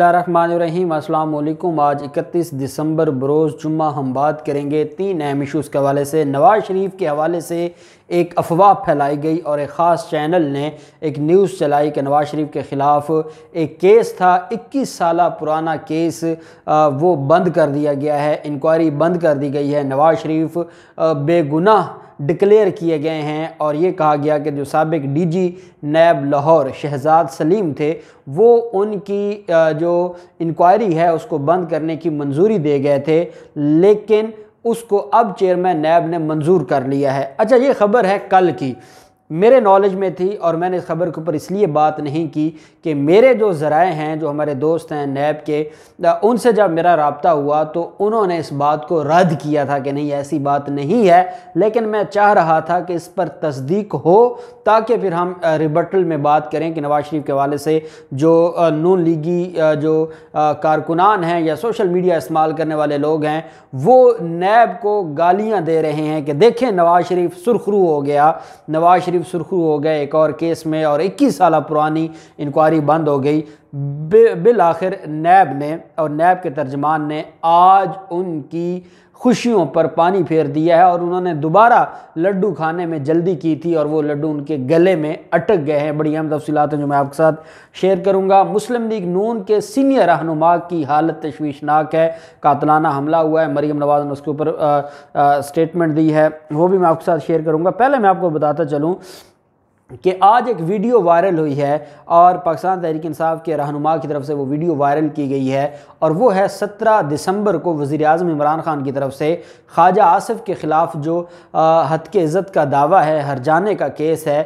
रहीम अस्सलाम आज 31 दिसंबर बरोज़ जुम्मा हम बात करेंगे तीन अहम इशूज़ के हवाले से नवाज़ शरीफ के हवाले से एक अफवाह फैलाई गई और एक ख़ास चैनल ने एक न्यूज़ चलाई कि नवाज़ शरीफ के ख़िलाफ़ एक केस था 21 साल पुराना केस वो बंद कर दिया गया है इंक्वायरी बंद कर दी गई है नवाज़ शरीफ बेगुनाह डिक्लेयर किए गए हैं और ये कहा गया कि जो सबक डीजी नैब लाहौर शहजाद सलीम थे वो उनकी जो इंक्वायरी है उसको बंद करने की मंजूरी दे गए थे लेकिन उसको अब चेयरमैन नैब ने मंजूर कर लिया है अच्छा ये खबर है कल की मेरे नॉलेज में थी और मैंने इस खबर के ऊपर इसलिए बात नहीं की कि मेरे जो ज़राए हैं जो हमारे दोस्त हैं नैब के उनसे जब मेरा रबता हुआ तो उन्होंने इस बात को रद्द किया था कि नहीं ऐसी बात नहीं है लेकिन मैं चाह रहा था कि इस पर तस्दीक हो ताकि फिर हम रिबर्टल में बात करें कि नवाज शरीफ के हवाले से जो नून लीगी जो कारकुनान हैं या सोशल मीडिया इस्तेमाल करने वाले लोग हैं वो नैब को गालियाँ दे रहे हैं कि देखें नवाज शरीफ सुरखरू हो गया नवाज शरीफ मुखालिफ सुरखू हो गए एक और केस में और इक्कीस साल पुरानी इंक्वायरी बंद हो गई बिल आखिर नैब ने और नैब के तर्जमान ने आज उनकी खुशियों पर पानी फेर दिया है और उन्होंने दोबारा लड्डू खाने में जल्दी की थी और वो लड्डू उनके गले में अटक गए हैं बड़ी अहम तफसीत हैं जो मैं आपके साथ शेयर करूंगा मुस्लिम लीग नून के सीनियर रहनुमा की हालत तशवीशनाक है कातलाना हमला हुआ है मरीम नवाज ने उसके ऊपर स्टेटमेंट दी है वो भी मैं आपके साथ शेयर करूँगा पहले मैं आपको बताता चलूँ कि आज एक वीडियो वायरल हुई है और पाकिस्तान तहरीक इंसाफ के रहनुमा की तरफ से वो वीडियो वायरल की गई है और वो है 17 दिसंबर को वज़ी अजम इमरान ख़ान की तरफ से ख्वाजा आसफ़ के ख़िलाफ़ जो हद के इज़्ज़त का दावा है हर जाने का केस है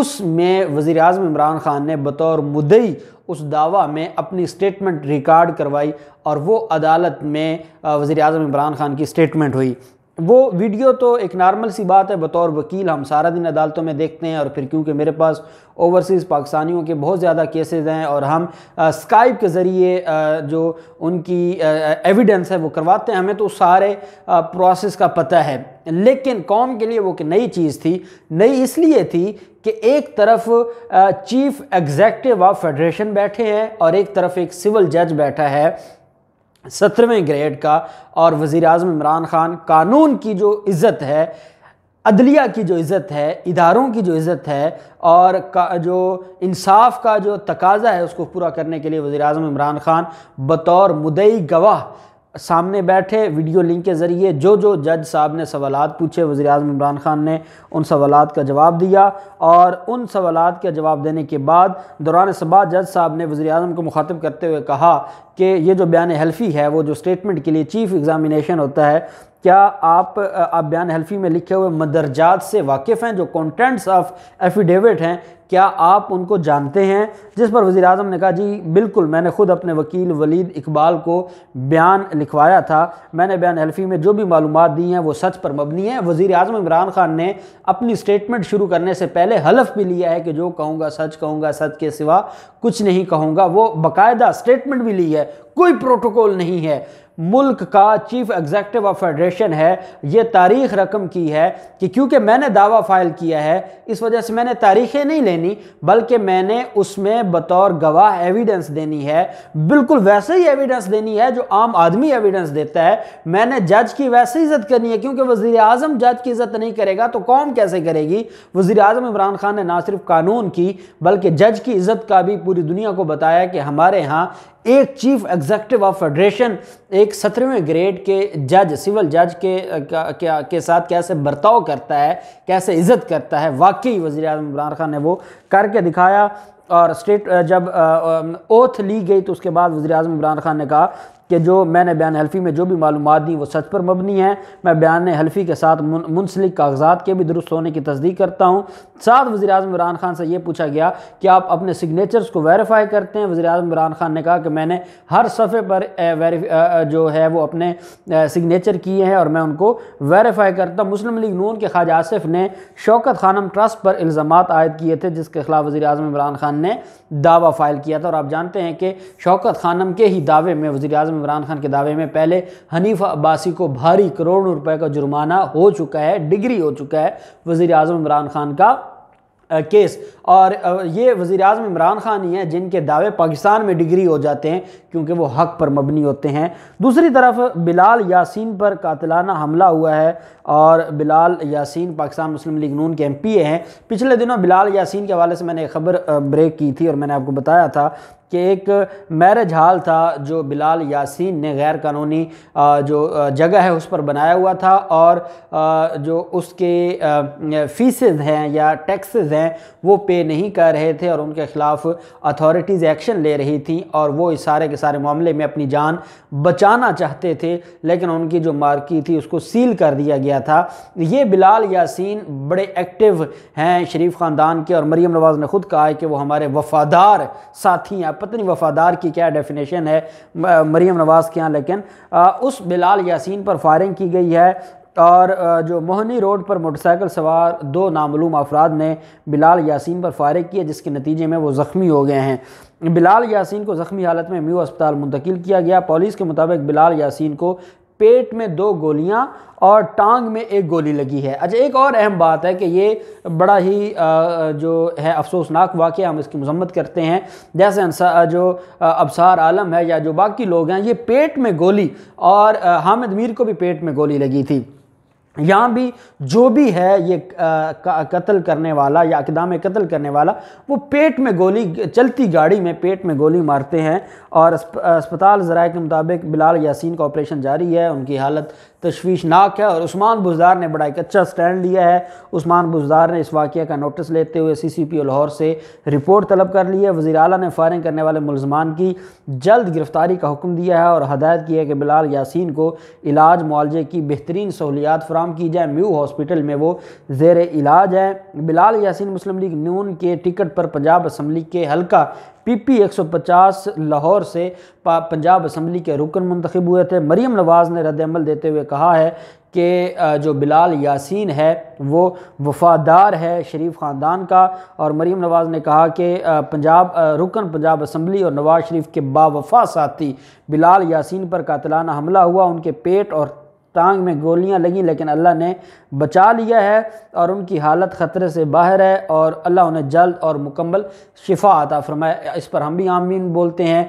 उसमें वज़ी अजम इमरान ख़ान ने बतौर मुदई उस दावा में अपनी स्टेटमेंट रिकॉर्ड करवाई और वो अदालत में वज़ी अजम इमरान ख़ान की स्टेटमेंट हुई वो वीडियो तो एक नॉर्मल सी बात है बतौर वकील हम सारा दिन अदालतों में देखते हैं और फिर क्योंकि मेरे पास ओवरसीज़ पाकिस्तानियों के बहुत ज़्यादा केसेस हैं और हम स्काइप के ज़रिए जो उनकी आ, एविडेंस है वो करवाते हैं हमें तो सारे आ, प्रोसेस का पता है लेकिन कौम के लिए वो कि नई चीज़ थी नई इसलिए थी कि एक तरफ चीफ एग्जैक्टिव ऑफ फेडरेशन बैठे हैं और एक तरफ एक सिविल जज बैठा है सत्रहवें ग्रेड का और वज़ी अजम इमरान ख़ान कानून की जो इज़्ज़त है अदलिया की जो इज़्ज़त है इदारों की जो इज़्ज़त है और का जो इंसाफ का जो तकाजा है उसको पूरा करने के लिए वज़ी अजम इमरान ख़ान बतौर मुदई गवाह सामने बैठे वीडियो लिंक के ज़रिए जो जो जज साहब ने सवाल पूछे वज़ी अजम इमरान ख़ान ने उन सवाल का जवाब दिया और उन सवाल का जवाब देने के बाद दौरान सबा जज साहब ने वज़ी अजम को मुखातब करते हुए कहा कि ये जो बयान हल्फी है वो जो स्टेटमेंट के लिए चीफ एग्ज़ामिनेशन होता है क्या आप आप बयान हल्फी में लिखे हुए मदरजात से वाकिफ़ हैं जो कॉन्टेंट्स ऑफ एफिडेविट हैं क्या आप उनको जानते हैं जिस पर वज़ी अजम ने कहा जी बिल्कुल मैंने ख़ुद अपने वकील वलीद इकबाल को बयान लिखवाया था मैंने बयान हल्फी में जो भी मालूम दी हैं वो सच पर मबनी है वज़ी अजम इमरान ख़ान ने अपनी स्टेटमेंट शुरू करने से पहले हलफ भी लिया है कि जो कहूँगा सच कहूँगा सच के सिवा कुछ नहीं कहूँगा वो बाकायदा स्टेटमेंट भी ली है कोई प्रोटोकॉल नहीं है मुल्क का चीफ एग्जेक्टिव ऑफ फेडरेशन है ये तारीख रकम की है कि क्योंकि मैंने दावा फाइल किया है इस वजह से मैंने तारीखें नहीं लेनी बल्कि मैंने उसमें बतौर गवाह एविडेंस देनी है बिल्कुल वैसे ही एविडेंस देनी है जो आम आदमी एविडेंस देता है मैंने जज की वैसे इज्जत करनी है क्योंकि वजी अजम जज की इज्जत नहीं करेगा तो कौम कैसे करेगी वजी अजम इमरान खान ने ना सिर्फ कानून की बल्कि जज की इज्जत का भी पूरी दुनिया को बताया कि हमारे यहाँ एक चीफ एग्जेक्टिव ऑफ फेडरेशन एक सत्रहवें ग्रेड के जज सिविल जज के क्या के साथ कैसे बर्ताव करता है कैसे इज्जत करता है वाकई वजी अजम इमरान खान ने वो करके दिखाया और स्टेट जब ओथ ली गई तो उसके बाद वजी अजम इमरान खान ने कहा कि जो मैंने बयान हल्फ़ी में जो भी मालूम दी वो सच पर मबनी है मैं बयान हल्फ़ी के साथ मुंसलिक कागजात के भी दुरुस्त होने की तस्दीक करता हूँ साथ वजी अजम इमरान खान से ये पूछा गया कि आप अपने सिग्नेचर्स को वेरीफाई करते हैं वजी अजम इमरान खान ने कहा कि मैंने हर सफ़े पर जो है वो अपने सिग्नेचर किए हैं और मैं उनको वेरीफाई करता हूँ मुस्लिम लीग नून के ख्वाजा आसिफ ने शौकत खानम ट्रस्ट पर इल्ज़ाम आयद किए थे जिसके खिलाफ वजी अजम इमरान खान ने दावा फ़ाइल किया था और आप जानते हैं कि शौकत खानम के ही दावे में वजी अजम में इमरान खान के दावे में पहले हनीफा अब्बासी को भारी करोड़ों रुपए का जुर्माना हो चुका है डिग्री हो चुका है वजीर अजम इमरान खान का केस और ये वजीर अजम इमरान ख़ान ही हैं जिनके दावे पाकिस्तान में डिग्री हो जाते हैं क्योंकि वो हक पर मबनी होते हैं दूसरी तरफ बिलाल यासीन पर कातलाना हमला हुआ है और बिलाल यासीन पाकिस्तान मुस्लिम लीग नून के एमपीए हैं पिछले दिनों बिलाल यासीन के हवाले से मैंने एक खबर ब्रेक की थी और मैंने आपको बताया था कि एक मैरिज हाल था जो बिलाल यासीन ने गैर कानूनी जो जगह है उस पर बनाया हुआ था और जो उसके फीसेज हैं या टैक्सेस हैं वो पे नहीं कर रहे थे और उनके ख़िलाफ़ अथॉरिटीज़ एक्शन ले रही थी और वो इस सारे के सारे मामले में अपनी जान बचाना चाहते थे लेकिन उनकी जो मार्की थी उसको सील कर दिया गया था ये बिलाल यासीन बड़े एक्टिव हैं शरीफ ख़ानदान के और मरीम नवाज़ ने ख़ुद कहा है कि वो हमारे वफ़ादार साथी हैं पत्नी वफादार की क्या डेफिनेशन है मरीम नवाज़ के यहाँ लेकिन उस बिलाल यासीन पर फायरिंग की गई है और जो मोहनी रोड पर मोटरसाइकिल सवार दो नामूम अफराद ने बिलाल यासीन पर फायरिंग की है जिसके नतीजे में वो ज़ख्मी हो गए हैं बिलाल यासीन को ज़ख्मी हालत में म्यू अस्पताल मुंतकिल किया गया पुलिस के मुताबिक बिलाल यासीन को पेट में दो गोलियां और टांग में एक गोली लगी है अच्छा एक और अहम बात है कि ये बड़ा ही जो है अफसोसनाक वाक़ हम इसकी मजम्मत करते हैं जैसे जो अबसार आलम है या जो बाकी लोग हैं ये पेट में गोली और हामिद मीर को भी पेट में गोली लगी थी यहाँ भी जो भी है ये कत्ल करने वाला या अकदाम कत्ल करने वाला वो पेट में गोली चलती गाड़ी में पेट में गोली मारते हैं और अस्पताल ज़राए के मुताबिक बिलाल यासीन का ऑपरेशन जारी है उनकी हालत तशवीशनाक है और उस्मान बुजदार ने बड़ा एक अच्छा स्टैंड लिया है उस्मान बुजदार ने इस वाक़े का नोटिस लेते हुए सी सी पी लाहौर से रिपोर्ट तलब कर ली है वजी अला ने फायरिंग करने वाले मुलजमान की जल्द गिरफ्तारी का हुक्म दिया है और हदायत की है कि बिलाल यासिन को इलाज मुआवजे की बेहतरीन सहूलियात फ्राहम की जाए म्यू हॉस्पिटल में वो जेर इलाज हैं बिलाल यासिन मुस्लिम लीग नून के टिकट पर पंजाब असम्बली के हल्का पीपी 150 लाहौर से पंजाब असम्बली के रुकन मंतखब हुए थे मरीम नवाज़ ने रद्दमल देते हुए कहा है कि जो बिलाल यासीन है वो वफादार है शरीफ ख़ानदान का और मरीम नवाज़ ने कहा कि पंजाब रुकन पंजाब असम्बली और नवाज़ शरीफ के बावफा साथी बिलाल यासीन पर कातलाना हमला हुआ उनके पेट और टांग में गोलियां लगी लेकिन अल्लाह ने बचा लिया है और उनकी हालत ख़तरे से बाहर है और अल्लाह उन्हें जल्द और मुकम्मल शिफा आता फरमाया इस पर हम भी आमीन बोलते हैं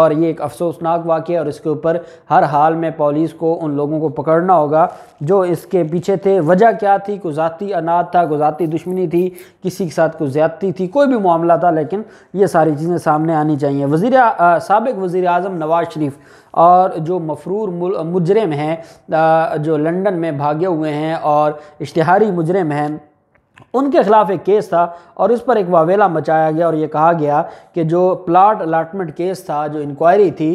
और ये एक अफसोसनाक वाक़ है और इसके ऊपर हर हाल में पुलिस को उन लोगों को पकड़ना होगा जो इसके पीछे थे वजह क्या थी कोई ज़ाती अनाथ था कोई ज़ाती दुश्मनी थी किसी के साथ कोई ज़्यादती थी कोई भी मामला था लेकिन ये सारी चीज़ें सामने आनी चाहिए वज़ी सबक वज़ी अजम नवाज़ शरीफ और जो मफरूर मुजरम हैं जो लंदन में भागे हुए हैं और इश्तहारी मुजरम हैं उनके खिलाफ एक केस था और इस पर एक वावेला मचाया गया और ये कहा गया कि जो प्लाट अलाटमेंट केस था जो इंक्वायरी थी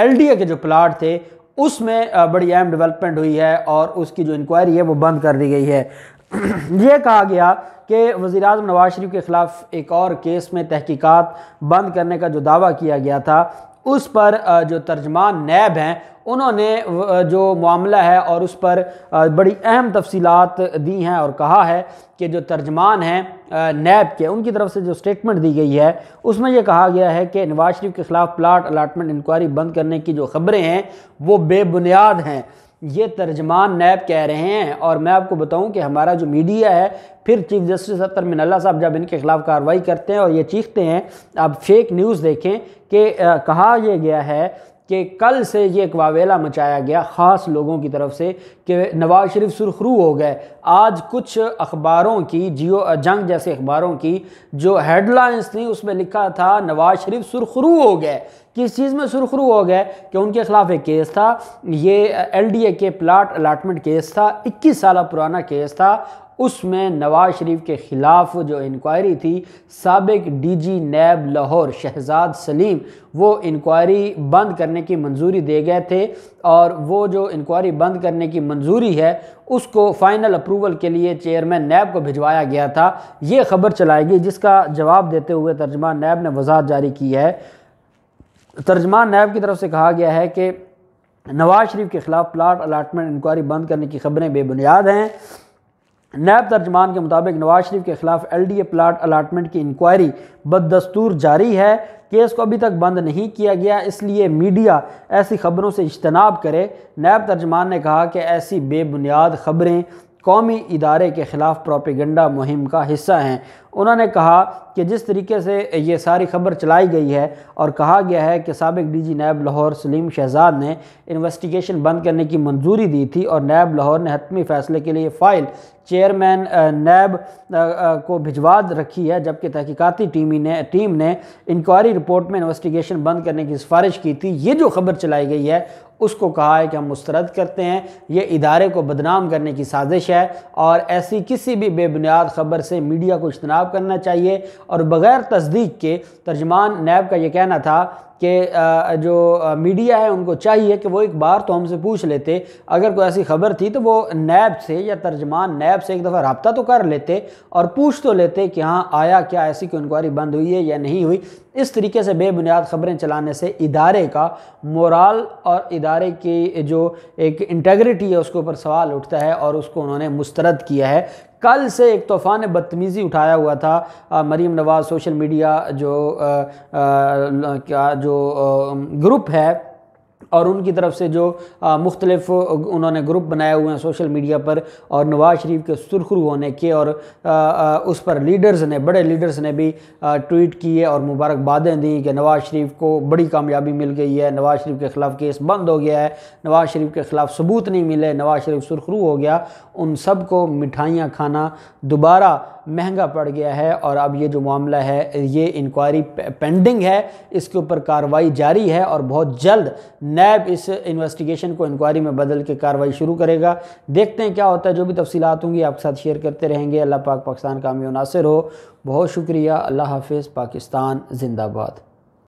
एलडीए के जो प्लाट थे उसमें बड़ी अहम डेवलपमेंट हुई है और उसकी जो इंक्वायरी है वो बंद कर दी गई है ये कहा गया कि वज़ी अजम नवाज शरीफ के ख़िलाफ़ एक और केस में तहकीकात बंद करने का जो दावा किया गया था उस पर जो तर्जमान नैब हैं उन्होंने जो मामला है और उस पर बड़ी अहम तफसीलात दी हैं और कहा है कि जो तर्जमान हैं नैब के उनकी तरफ से जो स्टेटमेंट दी गई है उसमें यह कहा गया है कि नवाज शरीफ के ख़िलाफ़ प्लाट अलाटमेंट इंक्वायरी बंद करने की जो खबरें हैं वो बेबुनियाद हैं ये तर्जमान नैब कह रहे हैं और मैं आपको बताऊं कि हमारा जो मीडिया है फिर चीफ जस्टिस अतर मिनल्ला साहब जब इनके खिलाफ कार्रवाई करते हैं और ये चीखते हैं अब फेक न्यूज़ देखें कि कहा यह गया है कि कल से ये एक वावेला मचाया गया ख़ास लोगों की तरफ से कि नवाज शरीफ सुरखरू हो गए आज कुछ अखबारों की जियो जंग जैसे अखबारों की जो हेडलाइंस थी उसमें लिखा था नवाज शरीफ सुरखरू हो गए किस चीज़ में सुरखरू हो गए कि उनके ख़िलाफ़ एक केस था ये एल डी ए के प्लाट अलाटमेंट केस था इक्कीस साल पुराना केस था उसमें नवाज शरीफ के ख़िलाफ़ जो इंक्वायरी थी सबक डीजी नैब लाहौर शहजाद सलीम वो इंक्वायरी बंद करने की मंजूरी दे गए थे और वो जो इंक्वायरी बंद करने की मंजूरी है उसको फ़ाइनल अप्रूवल के लिए चेयरमैन नैब को भिजवाया गया था ये खबर चलाई गई जिसका जवाब देते हुए तर्जमान नैब ने वजात जारी की है तर्जमान नैब की तरफ से कहा गया है कि नवाज शरीफ के ख़िलाफ़ प्लाट अलाटमेंट इंक्वायरी बंद करने की खबरें बेबुनियाद हैं नैब तर्जमान के मुताबिक नवाज शरीफ के खिलाफ L D A plot allotment की इंक्वायरी बददस्तूर जारी है केस को अभी तक बंद नहीं किया गया इसलिए मीडिया ऐसी खबरों से इजतनाब करे नैब तर्जमान ने कहा कि ऐसी बेबुनियाद खबरें कौमी इदारे के ख़िलाफ़ प्रोपेगंडा मुहिम का हिस्सा हैं उन्होंने कहा कि जिस तरीके से ये सारी खबर चलाई गई है और कहा गया है कि सबक D G NAB Lahore Saleem Shahzad ने इन्वेस्टिगेशन बंद करने की मंजूरी दी थी और नैब लाहौर ने हतमी फ़ैसले के लिए फ़ाइल चेयरमैन नैब को भिजवा रखी है जबकि तहकीकती टीम ने टीम ने इंक्वायरी रिपोर्ट में इन्वेस्टिगेशन बंद करने की सिफारिश की थी ये जो खबर चलाई गई है उसको कहा है कि हम मुस्तरद करते हैं ये इदारे को बदनाम करने की साजिश है और ऐसी किसी भी बेबुनियाद खबर से मीडिया को इजतना ख़िताब करना चाहिए और बग़ैर तस्दीक के तर्जमान नैब का ये कहना था कि जो मीडिया है उनको चाहिए कि वो एक बार तो हमसे पूछ लेते अगर कोई ऐसी खबर थी तो वो नैब से या तर्जमान नैब से एक दफ़ा रबता तो कर लेते और पूछ तो लेते कि हाँ आया क्या ऐसी कोई इंक्वायरी बंद हुई है या नहीं हुई इस तरीके से बेबुनियाद ख़बरें चलाने से इदारे का मोराल और इदारे की जो एक इंटेग्रिटी है उसके ऊपर सवाल उठता है और उसको उन्होंने मुस्तरद किया है कल से एक तूफ़ान बदतमीज़ी उठाया हुआ था मरीम नवाज़ सोशल मीडिया जो क्या जो ग्रुप है और उनकी तरफ से जो मुख्तलिफ उन्होंने ग्रुप बनाए हुए हैं सोशल मीडिया पर और नवाज़ शरीफ के सुरखरू होने के और आ, आ, उस पर लीडर्स ने बड़े लीडर्स ने भी आ, ट्वीट किए और मुबारकबादें दी कि नवाज़ शरीफ को बड़ी कामयाबी मिल गई है नवाज़ शरीफ के ख़िलाफ़ केस बंद हो गया है नवाज़ शरीफ के ख़िलाफ़ सबूत नहीं मिले नवाज़ शरीफ सुरखरू हो गया उन सब को मिठाइयाँ खाना दोबारा महंगा पड़ गया है और अब ये जो मामला है ये इंक्वायरी पेंडिंग है इसके ऊपर कार्रवाई जारी है और बहुत जल्द नैब इस इन्वेस्टिगेशन को इंक्वायरी में बदल के कार्रवाई शुरू करेगा देखते हैं क्या होता है जो भी तफसीत होंगी आपके साथ शेयर करते रहेंगे अल्लाह पाक पाकिस्तान का कामयाब नासिर हो बहुत शुक्रिया अल्लाह हाफ़ पाकिस्तान जिंदाबाद